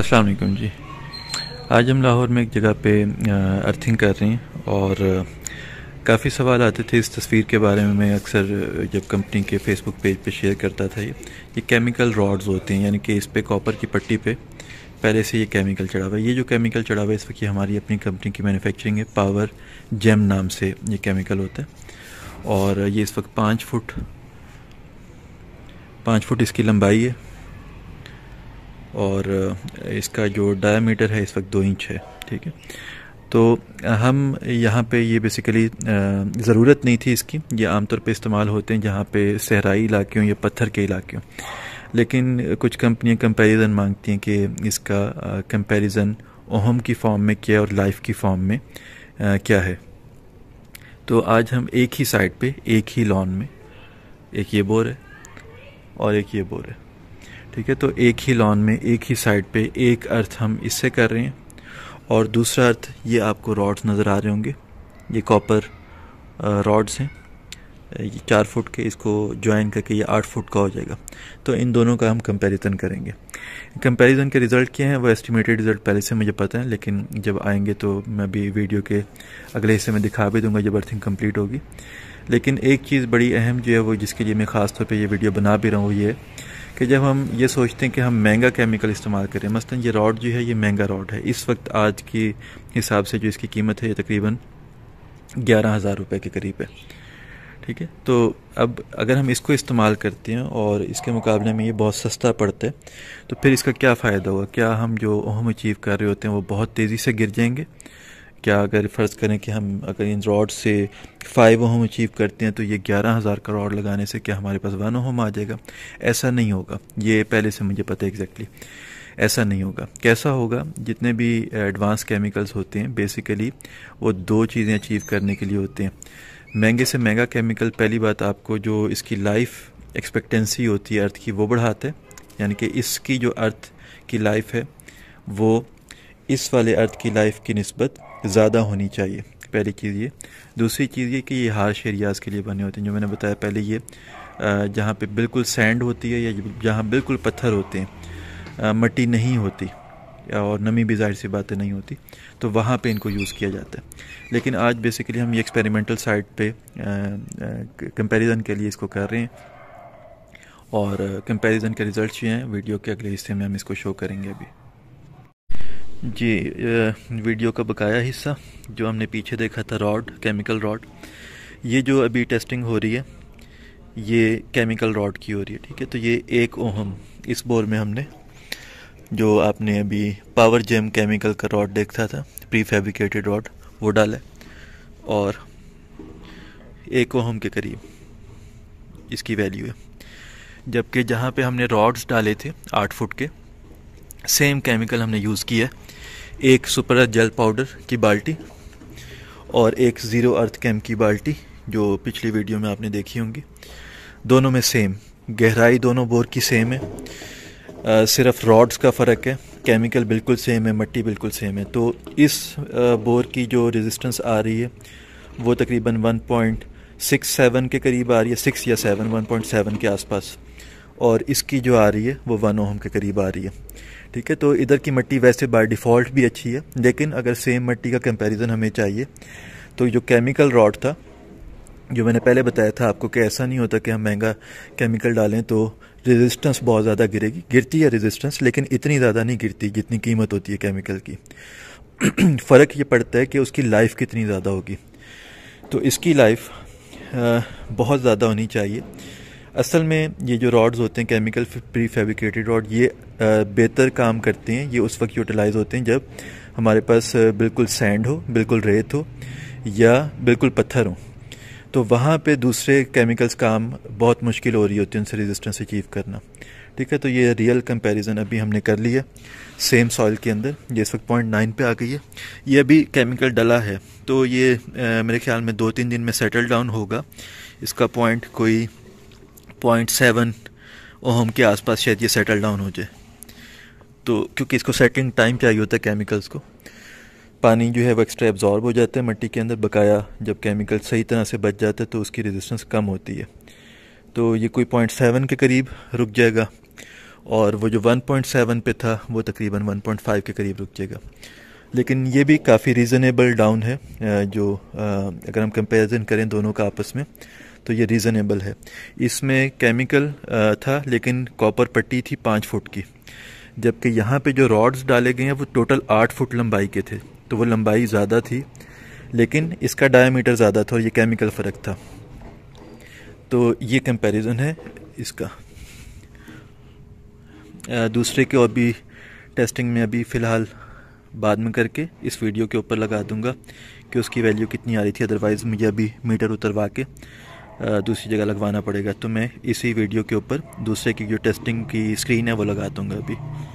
अस्सलाम वालेकुम जी आज हम लाहौर में एक जगह पे अर्थिंग कर रहे हैं और काफ़ी सवाल आते थे इस तस्वीर के बारे में मैं अक्सर जब कंपनी के फेसबुक पेज पे शेयर करता था ये ये केमिकल रॉड्स होते हैं यानी कि इस पे कॉपर की पट्टी पे पहले से ये केमिकल चढ़ा हुआ है ये जो केमिकल चढ़ा हुआ है इस वक्त हमारी अपनी कंपनी की मैनुफेक्चरिंग है पावर जेम नाम से ये केमिकल होता है और ये इस वक्त पाँच फुट पाँच फुट इसकी लंबाई है और इसका जो डायमीटर है इस वक्त दो इंच है ठीक है तो हम यहाँ पे ये बेसिकली ज़रूरत नहीं थी इसकी ये आमतौर पे इस्तेमाल होते हैं जहाँ पे सहराई इलाक़ों या पत्थर के इलाक़ों लेकिन कुछ कंपनियाँ कंपैरिजन मांगती हैं कि इसका कंपैरिजन ओहम की फॉर्म में क्या और लाइफ की फॉर्म में क्या है तो आज हम एक ही साइड पे एक ही लॉन में एक ये बोर है और एक ये बोर है ठीक है तो एक ही लॉन में एक ही साइड पे एक अर्थ हम इससे कर रहे हैं और दूसरा अर्थ ये आपको रॉड्स नज़र आ रहे होंगे ये कॉपर रॉड्स हैं ये चार फुट के इसको ज्वाइन करके ये आठ फुट का हो जाएगा तो इन दोनों का हम कंपैरिजन करेंगे कंपैरिजन के रिज़ल्ट क्या हैं वो एस्टिमेटेड रिज़ल्ट पहले से मुझे पता है लेकिन जब आएंगे तो मैं भी वीडियो के अगले हिस्से में दिखा भी दूंगा जब अर्थिंग कंप्लीट होगी लेकिन एक चीज़ बड़ी अहम जो है वो जिसके लिए मैं ख़ास तौर पर यह वीडियो बना भी रहा हूँ ये कि जब हम ये सोचते हैं कि हम महंगा केमिकल इस्तेमाल करें मसलन ये रॉड जो है ये महंगा रॉड है इस वक्त आज के हिसाब से जो इसकी कीमत है ये तकरीबन ग्यारह हज़ार रुपये के करीब है ठीक है तो अब अगर हम इसको इस्तेमाल करते हैं और इसके मुकाबले में ये बहुत सस्ता पड़ता है तो फिर इसका क्या फ़ायदा होगा क्या हम जो अहम अचीव कर रहे होते हैं वो बहुत तेज़ी से गिर जाएंगे क्या अगर फ़र्ज़ करें कि हम अगर इन रॉड से फ़ाइव हम अचीव करते हैं तो ये ग्यारह हज़ार का रॉड लगाने से क्या हमारे पास वन होम आ जाएगा ऐसा नहीं होगा ये पहले से मुझे पता है एग्जैक्टली ऐसा नहीं होगा कैसा होगा जितने भी एडवांस केमिकल्स होते हैं बेसिकली वो दो चीज़ें अचीव करने के लिए होते हैं महंगे से महंगा केमिकल पहली बात आपको जो इसकी लाइफ एक्सपेक्टेंसी होती है अर्थ की वो बढ़ाते हैं यानी कि इसकी जो अर्थ की लाइफ है वो इस वाले अर्थ की लाइफ की नस्बत ज़्यादा होनी चाहिए पहली चीज़ ये दूसरी चीज़ ये कि ये हार्श एरियाज़ के लिए बने होते हैं जो मैंने बताया पहले ये जहाँ पे बिल्कुल सैंड होती है या जहाँ बिल्कुल पत्थर होते हैं मट्टी नहीं होती और नमी भी जाहिर सी बातें नहीं होती तो वहाँ पे इनको यूज़ किया जाता है लेकिन आज बेसिकली हम ये एक्सपेरिमेंटल साइट पे कंपैरिजन के लिए इसको कर रहे हैं और कंपैरिजन के रिजल्ट्स ये हैं वीडियो के अगले हिस्से में हम इसको शो करेंगे अभी जी वीडियो का बकाया हिस्सा जो हमने पीछे देखा था रॉड केमिकल रॉड ये जो अभी टेस्टिंग हो रही है ये केमिकल रॉड की हो रही है ठीक है तो ये एक ओहम इस बोर में हमने जो आपने अभी पावर जेम केमिकल का रॉड देखा था प्री फैब्रिकेटेड रॉड वो डाला और एक ओहम के करीब इसकी वैल्यू है जबकि जहाँ पे हमने रॉड्स डाले थे आठ फुट के सेम केमिकल हमने यूज़ किया एक सुपर जेल पाउडर की बाल्टी और एक ज़ीरो अर्थ कैम की बाल्टी जो पिछली वीडियो में आपने देखी होंगी दोनों में सेम गहराई दोनों बोर की सेम है आ, सिर्फ रॉड्स का फ़र्क है केमिकल बिल्कुल सेम है मट्टी बिल्कुल सेम है तो इस आ, बोर की जो रेजिस्टेंस आ रही है वो तकरीबन 1.67 के करीब आ रही है सिक्स या सेवन वन के आसपास और इसकी जो आ रही है वो वन ओम के करीब आ रही है ठीक है तो इधर की मिट्टी वैसे बाय डिफ़ॉल्ट भी अच्छी है लेकिन अगर सेम मिट्टी का कंपैरिजन हमें चाहिए तो जो केमिकल रॉड था जो मैंने पहले बताया था आपको कि ऐसा नहीं होता कि हम महंगा केमिकल डालें तो रेजिस्टेंस बहुत ज़्यादा गिरेगी गिरती है रेजिस्टेंस लेकिन इतनी ज़्यादा नहीं गिरती जितनी कीमत होती है केमिकल की फ़र्क ये पड़ता है कि उसकी लाइफ कितनी ज़्यादा होगी तो इसकी लाइफ बहुत ज़्यादा होनी चाहिए असल में ये जो रॉड्स होते हैं केमिकल प्री फेब्रिकेटेड रॉड ये बेहतर काम करते हैं ये उस वक्त यूटिलाइज होते हैं जब हमारे पास बिल्कुल सैंड हो बिल्कुल रेत हो या बिल्कुल पत्थर हो तो वहाँ पे दूसरे केमिकल्स काम बहुत मुश्किल हो रही होती है उनसे रेजिस्टेंस अचीव करना ठीक है तो ये रियल कंपैरिजन अभी हमने कर लिया सेम सॉइल के अंदर ये इस वक्त पॉइंट नाइन पर आ गई है ये अभी केमिकल डला है तो ये आ, मेरे ख्याल में दो तीन दिन में सेटल डाउन होगा इसका पॉइंट कोई पॉइंट सेवन ओहम के आसपास शायद ये सेटल डाउन हो जाए तो क्योंकि इसको सेटलिंग टाइम चाहिए होता है केमिकल्स को पानी जो है वो एक्स्ट्रा एब्जॉर्ब हो जाता है मिट्टी के अंदर बकाया जब केमिकल सही तरह से बच जाता है तो उसकी रेजिस्टेंस कम होती है तो ये कोई पॉइंट सेवन के करीब रुक जाएगा और वो जो वन पॉइंट सेवन पे था वो तकरीबन वन पॉइंट फाइव के करीब रुक जाएगा लेकिन ये भी काफ़ी रीज़नेबल डाउन है जो अगर हम कंपेरिजन करें दोनों का आपस में तो ये रीज़नेबल है इसमें केमिकल था लेकिन कॉपर पट्टी थी पाँच फुट की जबकि यहाँ पे जो रॉड्स डाले गए हैं वो टोटल आठ फुट लंबाई के थे तो वो लंबाई ज़्यादा थी लेकिन इसका डायमीटर ज़्यादा था और ये केमिकल फ़र्क था तो ये कंपैरिजन है इसका दूसरे के और भी टेस्टिंग में अभी फ़िलहाल बाद में करके इस वीडियो के ऊपर लगा दूंगा कि उसकी वैल्यू कितनी आ रही थी अदरवाइज़ मुझे अभी मीटर उतरवा के दूसरी जगह लगवाना पड़ेगा तो मैं इसी वीडियो के ऊपर दूसरे की जो टेस्टिंग की स्क्रीन है वो लगा दूँगा अभी